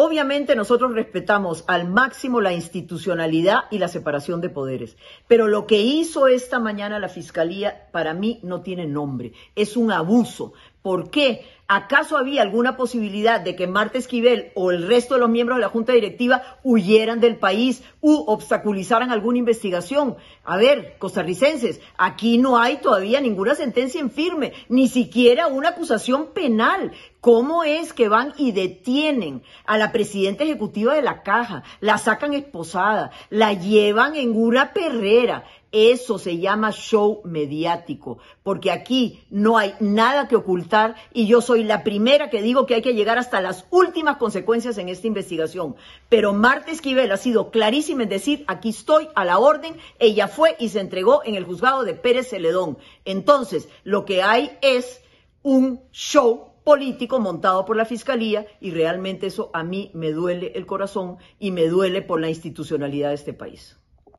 Obviamente nosotros respetamos al máximo la institucionalidad y la separación de poderes, pero lo que hizo esta mañana la Fiscalía para mí no tiene nombre, es un abuso, ¿Por qué? ¿Acaso había alguna posibilidad de que Marta Esquivel o el resto de los miembros de la Junta Directiva huyeran del país u obstaculizaran alguna investigación? A ver, costarricenses, aquí no hay todavía ninguna sentencia en firme, ni siquiera una acusación penal. ¿Cómo es que van y detienen a la presidenta ejecutiva de la caja, la sacan esposada, la llevan en una perrera? Eso se llama show mediático, porque aquí no hay nada que ocultar y yo soy la primera que digo que hay que llegar hasta las últimas consecuencias en esta investigación. Pero Marta Esquivel ha sido clarísima en decir, aquí estoy a la orden, ella fue y se entregó en el juzgado de Pérez Celedón. Entonces, lo que hay es un show político montado por la Fiscalía y realmente eso a mí me duele el corazón y me duele por la institucionalidad de este país.